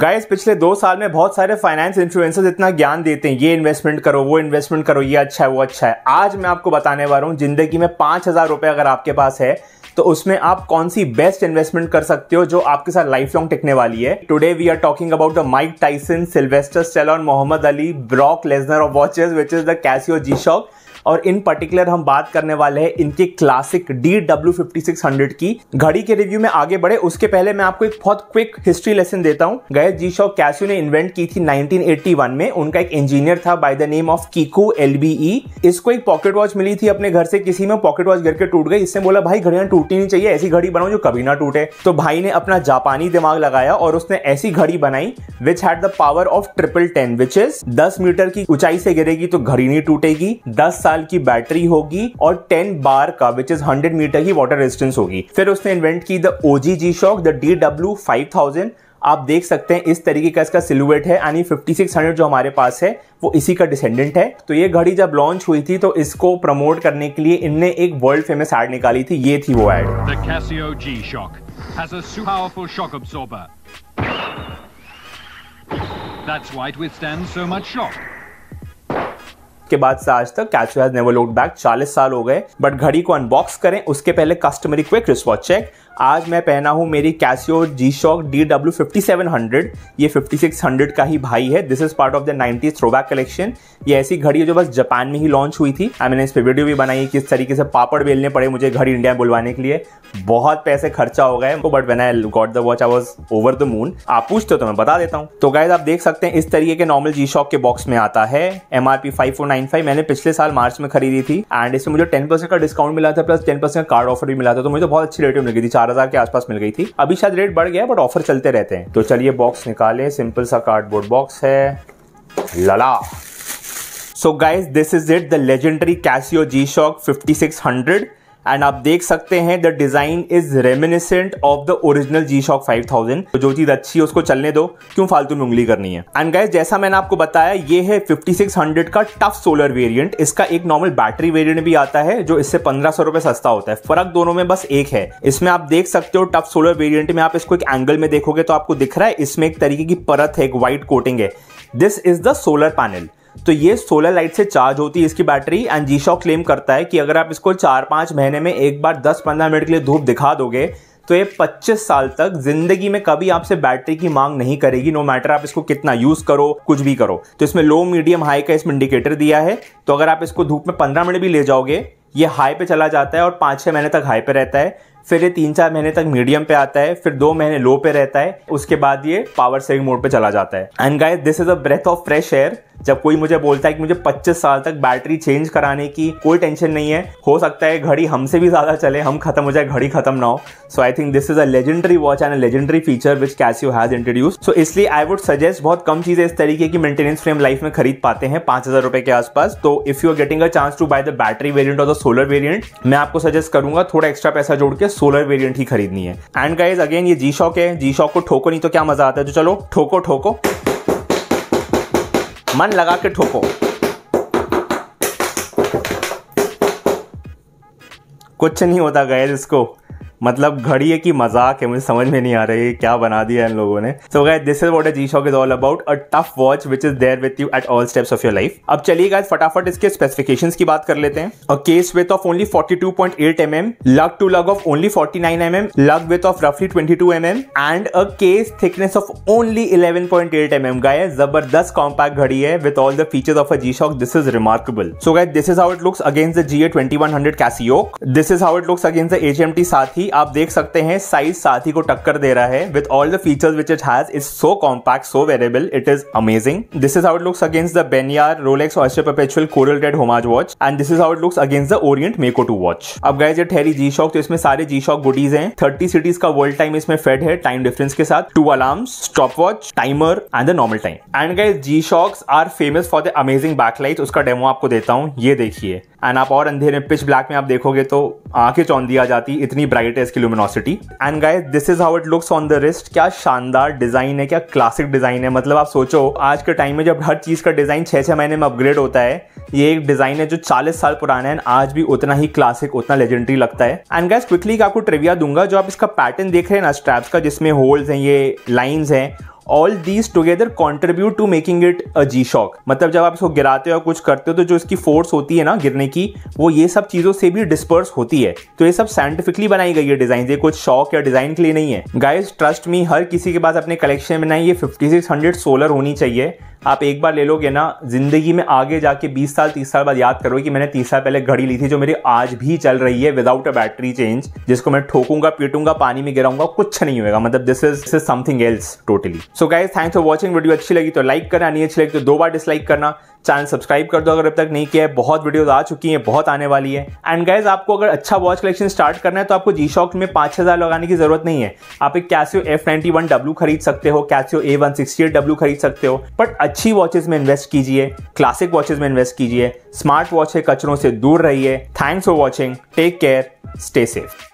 Guys पिछले दो साल में बहुत सारे फाइनेंस इन्फ्लुएंसर्स इतना ज्ञान देते हैं ये इन्वेस्टमेंट करो वो इन्वेस्टमेंट करो ये अच्छा है वो अच्छा है आज मैं आपको बताने वाला हूँ जिंदगी में पाँच हज़ार रुपये अगर आपके पास है तो उसमें आप कौन सी बेस्ट इन्वेस्टमेंट कर सकते हो जो आपके साथ लाइफ लॉन्ग टिकने वाली है today we are talking about the Mike Tyson Sylvester Stallone Muhammad Ali Brock Lesnar of watches which is the Casio G Shock और इन पर्टिकुलर हम बात करने वाले हैं इनके classic D W fifty six hundred की घड़ी के रिव्यू में आगे बढ़े उसके पहले मैं आपको एक बहुत क्विक हिस्ट्री लेसन देता हूँ गए जी शो कैस्यू ने इन्वेंट की थी 1981 में उनका एक इंजीनियर था by the name of Kikuo एल इसको एक पॉकेट वॉच मिली थी अपने घर से किसी में पॉकेट वॉच गिर के टूट गई इससे बोला भाई घड़ियां टूटनी नहीं चाहिए ऐसी घड़ी बनाओ जो कभी ना टूटे तो भाई ने अपना जापानी दिमाग लगाया और उसने ऐसी घड़ी बनाई which had the power of triple ten which is दस मीटर की ऊंचाई से गिरेगी तो घड़ी नहीं टूटेगी दस साल साल की बैटरी होगी और 10 बार का विच इज 100 मीटर की वाटर रेजिस्टेंस होगी फिर उसने इन्वेंट की the OG G Shock the D W five thousand आप देख सकते हैं इस तरीके का इसका सिलुएट है यानी फिफ्टी सिक्स हंड्रेड जो हमारे पास है वो इसी का डिसेंडेंट है तो ये घड़ी जब लॉन्च हुई थी तो इसको प्रमोट करने के लिए इनने एक वर्ल्ड फेमस एड निकाली थी ये थी वो ad That's why it withstands so much shock. उसके बाद से आज तक कैचो नेवर लुक बैक चालीस साल हो गए बट घड़ी को अनबॉक्स करें उसके पहले कस्टमरी क्विक रिस्पॉट चेक आज मैं पहना हूँ मेरी Casio G Shock D W fifty seven hundred ये फिफ्टी सिक्स हंड्रेड का ही भाई है this is part of the nineties throwback collection ये ऐसी घड़ी है जो बस जापान में ही लॉन्च हुई थी आई मैंने इस पर वीडियो भी बनाई किस तरीके से पापड़ बेलने पड़े मुझे घड़ी इंडिया बुलवाने के लिए बहुत पैसे खर्चा हो गए but when I got the watch I was over the moon आप पूछते हो तो मैं बता देता हूँ तो गाइज आप देख सकते हैं इस तरीके के नॉर्मल जी शॉक के बॉक्स में आता है M R P five four nine five मैंने पिछले साल मार्च में खरीदी थी एंड इसमें मुझे टेन परसेंट का डिस्काउंट मिला था plus ten percent card offer भी मिला था तो मुझे तो बहुत अच्छी रेट में थी चार हजार के आसपास मिल गई थी अभी शायद रेट बढ़ गया बट ऑफर चलते रहते हैं तो चलिए बॉक्स निकालें सिंपल सा कार्डबोर्ड बॉक्स है लड़ा so guys this is it the legendary Casio G Shock fifty six hundred and आप देख सकते हैं the design is reminiscent of the original G Shock five thousand जो चीज़ अच्छी है उसको चलने दो क्यों फालतू में उंगली करनी है एंड गाइज जैसा मैंने आपको बताया ये है 5600 का टफ सोलर वेरिएंट इसका एक नॉर्मल बैटरी वेरिएंट भी आता है जो इससे पंद्रह सौ रुपए सस्ता होता है फर्क दोनों में बस एक है इसमें आप देख सकते हो टफ सोलर वेरियंट में आप इसको एक एंगल में देखोगे तो आपको दिख रहा है इसमें एक तरीके की परत है एक व्हाइट कोटिंग है this is the solar panel तो ये सोलर लाइट से चार्ज होती है इसकी battery and G Shock claim करता है कि अगर आप इसको चार पाँच महीने में एक बार दस पंद्रह मिनट के लिए धूप दिखा दोगे तो ये 25 साल तक जिंदगी में कभी आपसे बैटरी की मांग नहीं करेगी नो मैटर आप इसको कितना यूज करो कुछ भी करो तो इसमें लो मीडियम हाई का इसमें इंडिकेटर दिया है तो अगर आप इसको धूप में 15 मिनट भी ले जाओगे ये हाई पे चला जाता है और पाँच छः महीने तक हाई पे रहता है फिर ये तीन चार महीने तक मीडियम पे आता है फिर दो महीने लो पे रहता है उसके बाद ये पावर सेविंग मोड पे चला जाता है and guys this is a breath of fresh air जब कोई मुझे बोलता है कि मुझे 25 साल तक बैटरी चेंज कराने की कोई टेंशन नहीं है हो सकता है घड़ी हमसे भी ज़्यादा चले हम खत्म हो जाए घड़ी खत्म ना हो so I think this is a legendary watch and a legendary feature which Casio has introduce so इसलिए आई वुड सजेस्ट बहुत कम चीज़ें इस तरीके की मेंटेनेंस फ्रेम लाइफ में खरीद पाते हैं पांच हज़ार रुपए के आसपास तो if you are getting a chance to buy the battery variant और द सोलर वेरियंट मैं आपको सजेस्ट करूंगा थोड़ा एक्स्ट्रा पैसा जोड़ के सोलर वेरियंट ही खरीदनी है एंड गाइज अगेन ये जी शॉक है जी शॉक को ठोको नहीं तो क्या मजा आता है तो चलो ठोको ठोको मन लगा के ठोको कुछ नहीं होता गैर इसको मतलब घड़ी की मजाक है मुझे समझ में नहीं आ रही क्या बना दिया इन लोगों ने so guys this is what a G Shock is all about a tough watch which is there with you at all steps of your life अब चलिए गाइस फटाफट इसके स्पेसिफिकेशन की बात कर लेते हैं a case width of only 42.8 mm lug to lug of only 49 mm lug width of रफली 22 mm and a case thickness of only 11.8 mm guys जबरदस्त कॉम्पैक्ट घड़ी है with all the features of a G Shock this is remarkable so guys this is how it looks against the one 2100 Casio this is how it looks against the T साथ ही आप देख सकते हैं size साथ ही को टक्कर दे रहा है with all the features which it has is so compact so wearable it is amazing this is how it looks against the Benyar Rolex Oyster perpetual coral red homage watch and this is how it looks against the Orient Mako two watch अब guys ये ठहरी G Shock तो इसमें सारे G Shock goodies हैं thirty cities का world time इसमें फेड है टाइम डिफरेंस के साथ to alarm stop watch timer and the normal time and guys G Shocks are famous for the amazing backlight उसका डेमो आपको देता हूँ ये देखिए एंड आप और अंधेरे पिच ब्लैक में आप देखोगे तो आंखें चौंधी आ जाती इतनी ब्राइट है इसकी luminosity and guys this is how it looks on the wrist क्या शानदार डिजाइन है क्या क्लासिक डिजाइन है मतलब आप सोचो आज के टाइम में जब हर चीज का डिजाइन छह छह महीने में अपग्रेड होता है ये एक डिजाइन है जो 40 साल पुराना है आज भी उतना ही क्लासिक उतना लेजेंडरी लगता है एंड गाइस क्विकली आपको ट्रिविया दूंगा जो आप इसका पैटर्न देख रहे हैं ना स्ट्रैप्स का जिसमें होल्स हैं ये लाइंस हैं all these together contribute to making it a G Shock मतलब जब आप इसको गिराते हो कुछ करते हो तो जो इसकी फोर्स होती है ना गिरने की वो ये सब चीज़ों से भी डिस्पर्स होती है तो ये सब साइंटिफिकली बनाई गई है डिजाइन ये कुछ शॉक या डिजाइन के लिए नहीं है गाइज ट्रस्ट मी हर किसी के पास अपने कलेक्शन में ना ये हंड्रेड सोलर होनी चाहिए आप एक बार ले लोगे ना जिंदगी में आगे जाके 20 साल 30 साल बाद याद करोगे कि मैंने 30 साल पहले घड़ी ली थी जो मेरी आज भी चल रही है विदाउट अ बैटरी चेंज जिसको मैं ठोकूंगा पीटूंगा पानी में गिराऊंगा कुछ नहीं होगा मतलब this is this is something else totally so guys thanks for watching video अच्छी लगी तो लाइक करना नहीं अच्छी लगी तो दो बार डिसलाइक करना चैनल सब्सक्राइब कर दो अगर अब तक नहीं किया है बहुत वीडियोस आ चुकी हैं बहुत आने वाली है एंड गाइज आपको अगर अच्छा वॉच कलेक्शन स्टार्ट करना है तो आपको जी शॉक में पाँच हज़ार लगाने की जरूरत नहीं है आप एक Casio F ninety one W खरीद सकते हो Casio A one sixty eight W खरीद सकते हो बट अच्छी वॉचेज में इन्वेस्ट कीजिए क्लासिक वॉचेज में इन्वेस्ट कीजिए स्मार्ट वॉच है कचरों से दूर रहिए thanks for watching take care stay safe